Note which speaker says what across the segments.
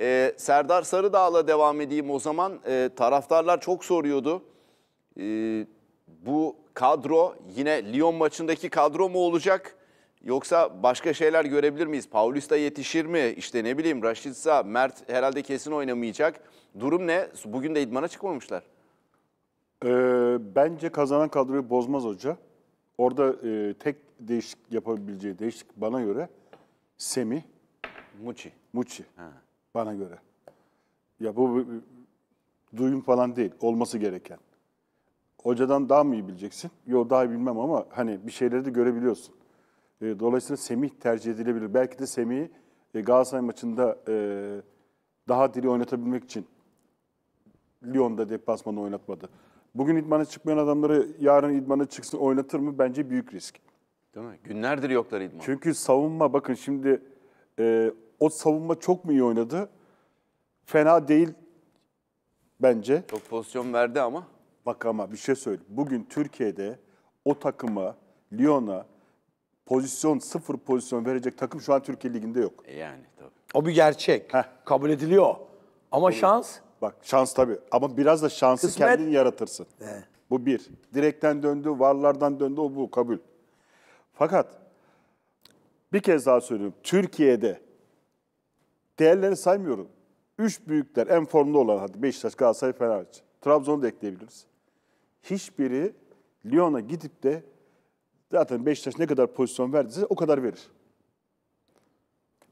Speaker 1: Ee, Serdar Sarıdağ'la devam edeyim o zaman. Ee, taraftarlar çok soruyordu. Ee, bu kadro yine Lyon maçındaki kadro mu olacak? Yoksa başka şeyler görebilir miyiz? Paulista yetişir mi? İşte ne bileyim Raşitsa, Mert herhalde kesin oynamayacak. Durum ne? Bugün de idmana çıkmamışlar.
Speaker 2: Ee, bence kazanan kadroyu bozmaz hoca. Orada e, tek değişik yapabileceği değişik bana göre Semi. Muçi. Muçi. Ha bana göre. Ya bu duyum falan değil, olması gereken. Hocadan daha mı iyi bileceksin? Yok daha iyi bilmem ama hani bir şeyleri de görebiliyorsun. E, dolayısıyla Semih tercih edilebilir. Belki de Semih'i e, Galatasaray maçında e, daha diri oynatabilmek için Lyon'da deplasmanı oynatmadı. Bugün idmana çıkmayan adamları yarın idmana çıksın oynatır mı? Bence büyük risk.
Speaker 1: Değil mi? Günlerdir yoklar
Speaker 2: idman. Çünkü savunma bakın şimdi e, o savunma çok mu iyi oynadı? Fena değil bence. Çok
Speaker 1: pozisyon verdi ama.
Speaker 2: Bak ama bir şey söyle. Bugün Türkiye'de o takıma, Lyon'a pozisyon, sıfır pozisyon verecek takım şu an Türkiye Ligi'nde yok.
Speaker 1: E yani tabii.
Speaker 2: O bir gerçek. Heh. Kabul ediliyor. Ama tabii. şans. Bak şans tabii. Ama biraz da şansı Kısmet. kendin yaratırsın. He. Bu bir. Direkten döndü, varlardan döndü o bu kabul. Fakat bir kez daha söylüyorum. Türkiye'de Değerlerini saymıyorum. Üç büyükler en formda olan hadi Beşiktaş, Galatasaray, Fenerbahçe. Trabzon'u da ekleyebiliriz. Hiçbiri Lyon'a gidip de zaten Beşiktaş ne kadar pozisyon verdiyse o kadar verir.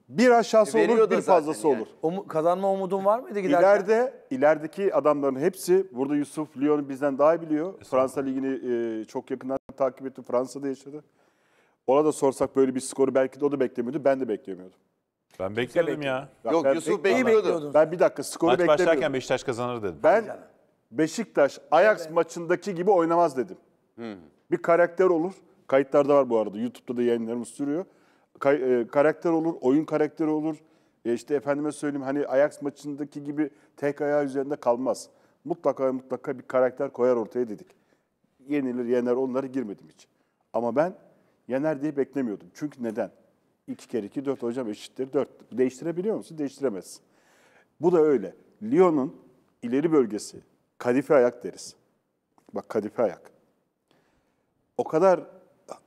Speaker 2: Bir aşağısı e, Veriyor olur, bir fazlası yani. olur. Um, kazanma umudun var mıydı giderken? İleride, ilerideki adamların hepsi, burada Yusuf Lyon'u bizden daha iyi biliyor. Kesinlikle. Fransa Ligi'ni e, çok yakından takip etti, Fransa'da yaşadı. Ona da sorsak böyle bir skoru belki de o da beklemiyordu, ben de beklemiyordum. Ben
Speaker 3: bekledim ya. Yok ben Yusuf bekliyordu. bekliyordu. Ben
Speaker 2: bir dakika skoru Maç beklemiyordum. başlarken
Speaker 3: Beşiktaş kazanır dedim.
Speaker 2: Ben Beşiktaş Ajax maçındaki gibi oynamaz dedim. Hmm. Bir karakter olur. Kayıtlarda var bu arada. YouTube'da da yayınlarımız sürüyor. Kay- e, karakter olur, oyun karakteri olur. E işte efendime söyleyeyim hani Ajax maçındaki gibi tek ayağı üzerinde kalmaz. Mutlaka mutlaka bir karakter koyar ortaya dedik. Yenilir, yener onları girmedim hiç. Ama ben yener diye beklemiyordum. Çünkü neden? 2 kere 2 4 hocam eşittir 4. Değiştirebiliyor musun? Değiştiremezsin. Bu da öyle. Lyon'un ileri bölgesi kadife ayak deriz. Bak kadife ayak. O kadar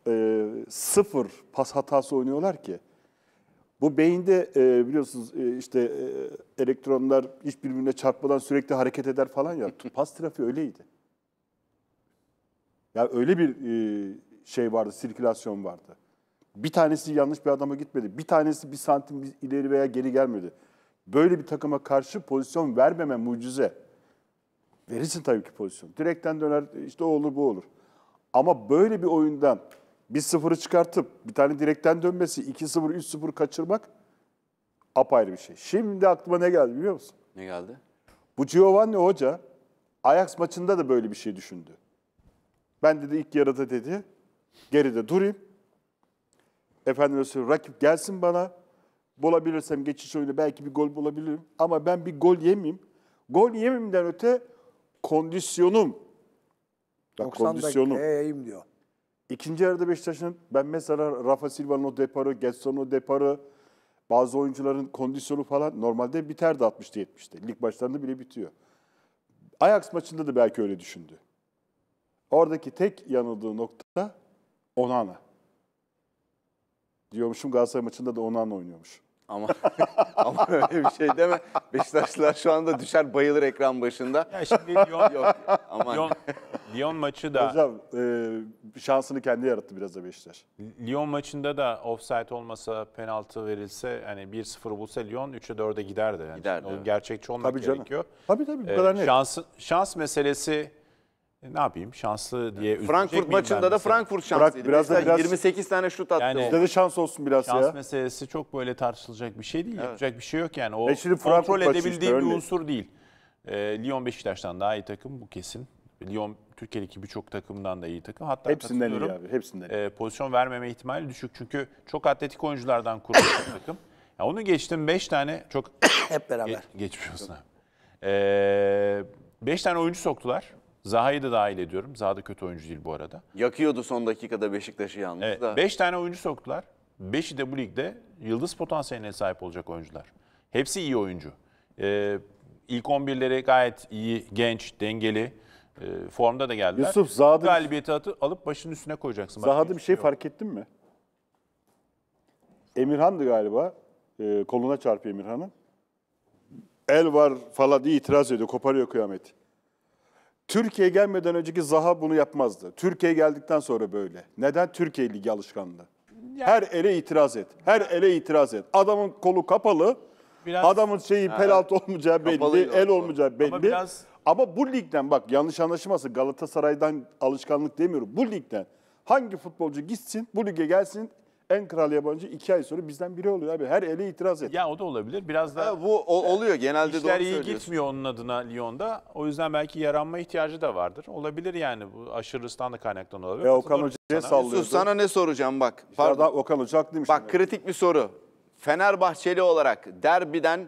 Speaker 2: e, sıfır pas hatası oynuyorlar ki. Bu beyinde e, biliyorsunuz e, işte e, elektronlar hiçbirbirine çarpmadan sürekli hareket eder falan ya. Pas trafiği öyleydi. Ya yani öyle bir e, şey vardı, sirkülasyon vardı. Bir tanesi yanlış bir adama gitmedi. Bir tanesi bir santim ileri veya geri gelmedi. Böyle bir takıma karşı pozisyon vermeme mucize. Verirsin tabii ki pozisyon. Direkten döner işte o olur bu olur. Ama böyle bir oyundan bir sıfırı çıkartıp bir tane direkten dönmesi iki sıfır, üç sıfır kaçırmak apayrı bir şey. Şimdi aklıma ne geldi biliyor musun? Ne geldi? Bu Giovanni Hoca Ajax maçında da böyle bir şey düşündü. Ben dedi ilk yarıda dedi geride durayım Efendim söyleyeyim, rakip gelsin bana. Bulabilirsem geçiş oyunu belki bir gol bulabilirim. Ama ben bir gol yemeyeyim. Gol yememden öte kondisyonum. Bak 90 kondisyonum. dakikaya diyor. İkinci yarıda Beşiktaş'ın ben mesela Rafa Silva'nın o deparı, Getson'un o deparı, bazı oyuncuların kondisyonu falan normalde biter de 60'ta 70'te. Lig başlarında bile bitiyor. Ajax maçında da belki öyle düşündü. Oradaki tek yanıldığı nokta Onana diyormuşum. Galatasaray maçında da Onan oynuyormuş.
Speaker 1: Ama ama öyle bir şey deme. Beşiktaşlılar şu anda düşer bayılır ekran başında. Ya şimdi Lyon, Yok, aman. Lyon,
Speaker 2: Lyon maçı da Hocam e, şansını kendi yarattı biraz da Beşiktaş. Lyon
Speaker 3: maçında da offside olmasa, penaltı verilse hani 1-0 bulsa Lyon 3'e 4'e giderdi yani. Giderdi, O gerçekçi olmak Tabii canım. gerekiyor. Tabii tabii bu Ee, kadar net. şans şans meselesi e, ne yapayım şanslı diye üzülecek Frankfurt maçında da Frankfurt şanslıydı. biraz da biraz- 28 tane şut attı. Yani- de şans olsun biraz Şans ya. meselesi çok böyle tartışılacak bir şey değil. Yapacak bir şey yok yani. O E kontrol maçı işte, edebildiği bir unsur değil. Ee, Lyon Beşiktaş'tan daha iyi takım bu kesin. Lyon Türkiye'deki birçok takımdan da iyi takım. Hatta Hepsinden iyi abi, hepsinden iyi. E, pozisyon vermeme ihtimali düşük. Çünkü çok atletik oyunculardan kurulu bir takım. Ya onu geçtim 5 tane çok Hep beraber. Ge- geçmiş olsun abi. Ee, beş tane oyuncu soktular. Zaha'yı da dahil ediyorum. Zaha da kötü oyuncu değil bu arada. Yakıyordu son dakikada Beşiktaş'ı yalnız evet, da. 5 tane oyuncu soktular. 5'i de bu ligde yıldız potansiyeline sahip olacak oyuncular. Hepsi iyi oyuncu. Ee, ilk 11'leri gayet iyi, genç, dengeli. E, formda da geldiler. Yusuf Zaha'da... Galibiyeti atı, alıp başının üstüne koyacaksın. Zaha'da bir şey, şey yok. fark
Speaker 2: ettin mi? Emirhan'dı galiba. E, koluna çarpıyor Emirhan'ın. El var falan diye itiraz ediyor. Koparıyor kıyameti. Türkiye gelmeden önceki Zaha bunu yapmazdı. Türkiye geldikten sonra böyle. Neden? Türkiye Ligi alışkanlığı. her ele itiraz et. Her ele itiraz et. Adamın kolu kapalı. Biraz, adamın şeyi he, penaltı olmayacağı belli. el olmayacağı belli. Ama, biraz... Ama bu ligden bak yanlış anlaşılmasın Galatasaray'dan alışkanlık demiyorum. Bu ligden hangi futbolcu gitsin bu lige gelsin en kral yabancı iki ay sonra bizden biri oluyor abi. Her ele itiraz et. Ya o da olabilir. Biraz da bu o- oluyor genelde işler doğru iyi gitmiyor
Speaker 3: onun adına Lyon'da. O yüzden belki yaranma ihtiyacı da vardır. Olabilir yani bu aşırı ıslan da kaynaklanıyor. olabilir. Ya e, Okan Hoca'ya sana. sana
Speaker 1: ne soracağım bak. Pardon. Pardon. Okan Hoca haklıymış. Bak kritik bir soru. Fenerbahçeli olarak derbiden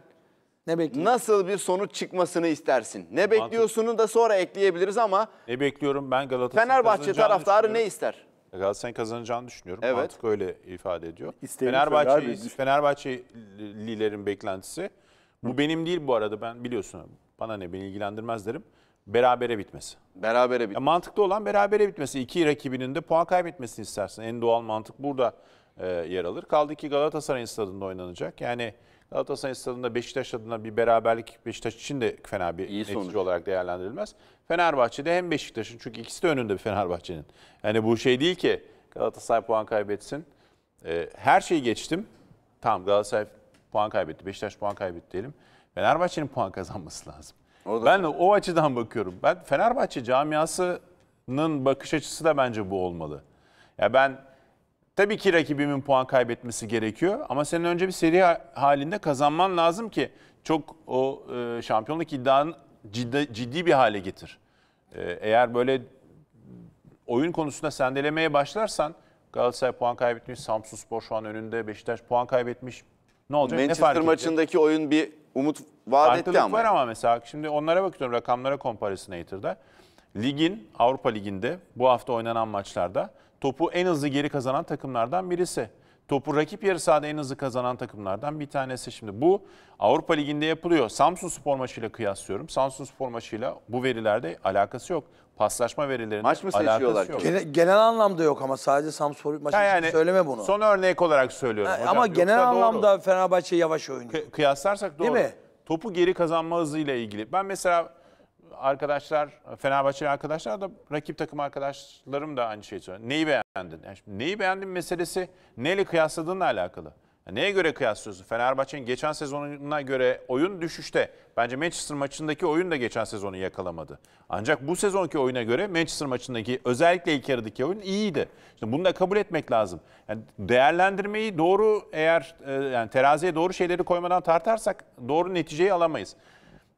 Speaker 1: Ne nasıl bir sonuç çıkmasını istersin? Ne bekliyorsunu da sonra ekleyebiliriz ama Ne bekliyorum ben Galatasaray Fenerbahçe kazanacağını taraftarı ne ister? Galatasaray'ın kazanacağını düşünüyorum.
Speaker 3: Evet. Mantık öyle ifade ediyor. İsteğimiz Fenerbahçe, Fenerbahçelilerin beklentisi bu benim değil bu arada ben biliyorsun bana ne beni ilgilendirmez derim. Berabere bitmesi. Berabere bitmesi. Ya mantıklı olan berabere bitmesi. İki rakibinin de puan kaybetmesini istersin. En doğal mantık burada e, yer alır. Kaldı ki Galatasaray'ın stadında oynanacak. Yani Galatasaray stadında Beşiktaş adına bir beraberlik Beşiktaş için de fena bir İyi netice sonuç. olarak değerlendirilmez. Fenerbahçe'de hem Beşiktaş'ın çünkü ikisi de önünde bir Fenerbahçe'nin. Yani bu şey değil ki Galatasaray puan kaybetsin. Ee, her şeyi geçtim. Tamam Galatasaray puan kaybetti, Beşiktaş puan kaybetti diyelim. Fenerbahçe'nin puan kazanması lazım. Orada. Ben de o açıdan bakıyorum. Ben Fenerbahçe camiasının bakış açısı da bence bu olmalı. Ya ben Tabii ki rakibimin puan kaybetmesi gerekiyor ama senin önce bir seri halinde kazanman lazım ki çok o e, şampiyonluk iddianı ciddi, ciddi bir hale getir. E, eğer böyle oyun konusunda sendelemeye başlarsan Galatasaray puan kaybetmiş, Samsun Spor şu an önünde, Beşiktaş puan kaybetmiş. Ne olacak? Manchester ne fark maçındaki
Speaker 1: etti? oyun bir umut
Speaker 3: vaat Farklılık etti ama. var ama mesela şimdi onlara bakıyorum rakamlara comparisinator'da. Ligin, Avrupa Ligi'nde bu hafta oynanan maçlarda topu en hızlı geri kazanan takımlardan birisi. Topu rakip yarı sahada en hızlı kazanan takımlardan bir tanesi. Şimdi bu Avrupa Ligi'nde yapılıyor. Samsun Spor maçıyla kıyaslıyorum. Samsun Spor maçıyla bu verilerde alakası yok. Paslaşma verilerinin Maç mı seçiyorlar? Yok. Genel,
Speaker 1: genel anlamda yok ama sadece Samspor maçı ha yani, söyleme bunu.
Speaker 3: Son örnek olarak söylüyorum ha, hocam. Ama Yoksa genel anlamda
Speaker 1: Fenerbahçe yavaş oynuyor. Kı
Speaker 3: kıyaslarsak doğru. Değil mi? Topu geri kazanma hızıyla ilgili. Ben mesela arkadaşlar, Fenerbahçeli arkadaşlar da rakip takım arkadaşlarım da aynı şeyi söylüyor. Neyi beğendin? Yani şimdi neyi beğendin meselesi neyle kıyasladığınla alakalı. Yani neye göre kıyaslıyorsun? Fenerbahçe'nin geçen sezonuna göre oyun düşüşte. Bence Manchester maçındaki oyun da geçen sezonu yakalamadı. Ancak bu sezonki oyuna göre Manchester maçındaki özellikle ilk yarıdaki oyun iyiydi. Şimdi bunu da kabul etmek lazım. Yani değerlendirmeyi doğru eğer e, yani teraziye doğru şeyleri koymadan tartarsak doğru neticeyi alamayız.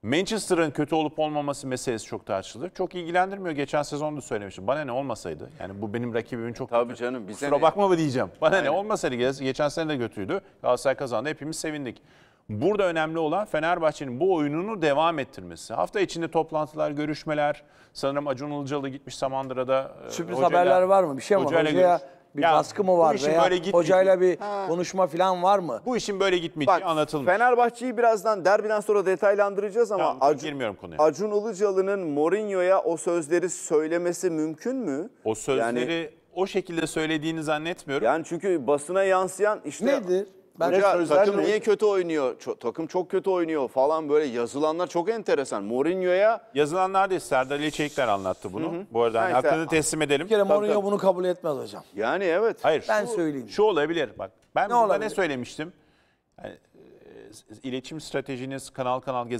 Speaker 3: Manchester'ın kötü olup olmaması meselesi çok tartışılır. Çok ilgilendirmiyor. Geçen sezon da söylemiştim. Bana ne olmasaydı. Yani bu benim rakibimin çok Tabii kötü. canım. Bize Kusura ne? bakma mı diyeceğim. Bana Aynen. ne olmasaydı. Geçen sene de kötüydü. Galatasaray kazandı. Hepimiz sevindik. Burada önemli olan Fenerbahçe'nin bu oyununu devam ettirmesi. Hafta içinde toplantılar, görüşmeler. Sanırım Acun Ilıcalı gitmiş Samandıra'da. E, Sürpriz hocayla, haberler var mı? Bir şey var mı? Hocaya, hocaya
Speaker 1: bir Ya, baskı mı var veya böyle hocayla bir konuşma falan var mı? Bu işin böyle Bak, gitmeyeceği anlatılmış. Fenerbahçe'yi birazdan derbiden sonra detaylandıracağız ama Tamam,
Speaker 3: girmiyorum konuya.
Speaker 1: Acun Ilıcalı'nın Mourinho'ya o sözleri söylemesi mümkün mü?
Speaker 3: O sözleri Yani, o şekilde söylediğini zannetmiyorum. yani çünkü basına yansıyan işte Nedir? Ben Hoca, takım niye
Speaker 1: kötü oynuyor? Ço takım çok kötü oynuyor falan böyle yazılanlar çok enteresan. Mourinho'ya yazılanlar değil Serdar Ali Çelikler anlattı bunu. Hı hı. Bu arada yani hakkını teslim edelim. Bir kere Mourinho tabii. bunu kabul etmez hocam. Yani evet. Hayır. Ben şu, söyleyeyim. Şu
Speaker 3: olabilir bak. Ben ne olabilir? ne söylemiştim? Yani, e, iletişim stratejiniz kanal kanal gez